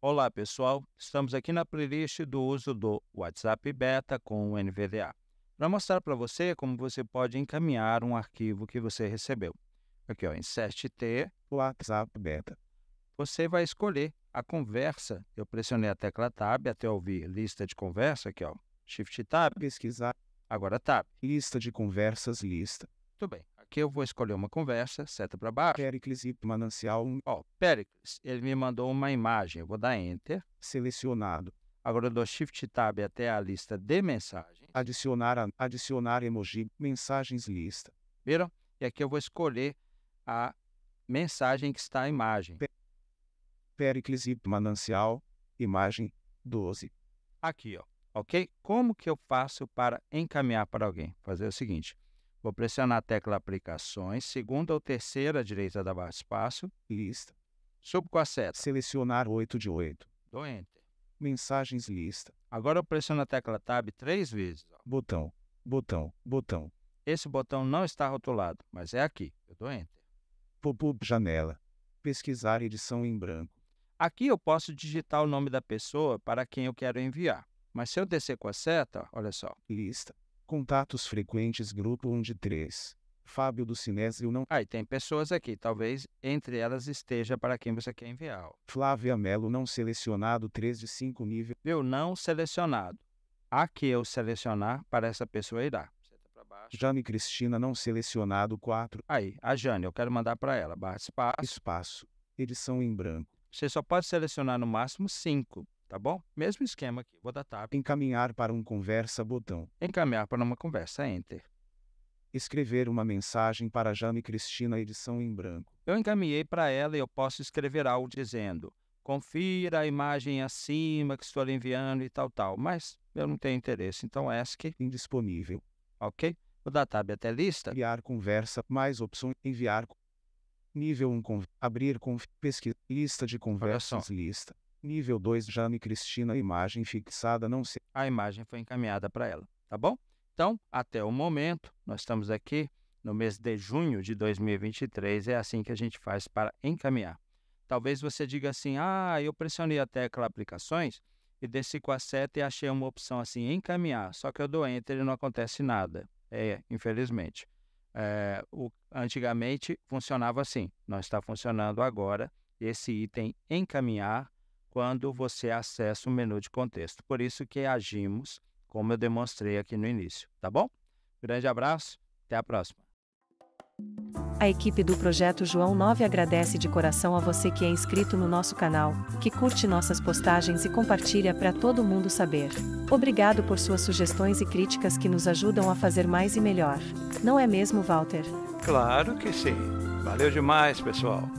Olá, pessoal. Estamos aqui na playlist do uso do WhatsApp Beta com o NVDA para mostrar para você como você pode encaminhar um arquivo que você recebeu. Aqui, ó, 7 T, WhatsApp Beta. Você vai escolher a conversa. Eu pressionei a tecla Tab até ouvir lista de conversa aqui, ó. Shift Tab, pesquisar. Agora Tab. Lista de conversas, lista. Tudo bem que eu vou escolher uma conversa, seta para baixo. Pericles e manancial. Ó, oh, Pericles, ele me mandou uma imagem, eu vou dar Enter. Selecionado. Agora eu dou Shift Tab até a lista de mensagens. Adicionar, adicionar emoji, mensagens lista. Viram? E aqui eu vou escolher a mensagem que está a imagem. Pericles e manancial, imagem 12. Aqui, ó. Ok? Como que eu faço para encaminhar para alguém? Fazer o seguinte. Vou pressionar a tecla aplicações, segunda ou terceira direita da barra espaço. Lista. Subo com a seta. Selecionar 8 de 8. Dou Enter. Mensagens lista. Agora eu pressiono a tecla Tab três vezes. Ó. Botão, botão, botão. Esse botão não está rotulado, mas é aqui. Eu dou Enter. Pop-up janela. Pesquisar edição em branco. Aqui eu posso digitar o nome da pessoa para quem eu quero enviar. Mas se eu descer com a seta, olha só. Lista. Contatos frequentes grupo 1 de 3. Fábio do Sinésio não. Aí ah, tem pessoas aqui, talvez entre elas esteja para quem você quer enviar. Flávia Melo não selecionado 3 de 5 nível. Viu, não selecionado. A que eu selecionar, para essa pessoa irá. Jane Cristina não selecionado 4. Aí, a Jane, eu quero mandar para ela. Barra espaço. Espaço. Edição em branco. Você só pode selecionar no máximo 5 tá bom? Mesmo esquema aqui, vou dar tab. Encaminhar para um conversa botão. Encaminhar para uma conversa, enter. Escrever uma mensagem para Jane Cristina, edição em branco. Eu encaminhei para ela e eu posso escrever algo dizendo: confira a imagem acima que estou enviando e tal, tal. Mas eu não tenho interesse, então ESC. Indisponível. Ok? Vou dar tab até lista. enviar conversa, mais opções, enviar. Nível 1, um, abrir com pesquisa, lista de conversas, lista. Nível 2 Jane Cristina Imagem fixada não se... A imagem foi encaminhada para ela, tá bom? Então, até o momento, nós estamos aqui no mês de junho de 2023, é assim que a gente faz para encaminhar. Talvez você diga assim, ah, eu pressionei a tecla aplicações e desci com a seta e achei uma opção assim, encaminhar, só que eu dou enter e não acontece nada. É, infelizmente. É, o, antigamente funcionava assim, não está funcionando agora. Esse item encaminhar quando você acessa o menu de contexto. Por isso que agimos como eu demonstrei aqui no início, tá bom? Grande abraço, até a próxima. A equipe do projeto João 9 agradece de coração a você que é inscrito no nosso canal, que curte nossas postagens e compartilha para todo mundo saber. Obrigado por suas sugestões e críticas que nos ajudam a fazer mais e melhor. Não é mesmo, Walter? Claro que sim. Valeu demais, pessoal.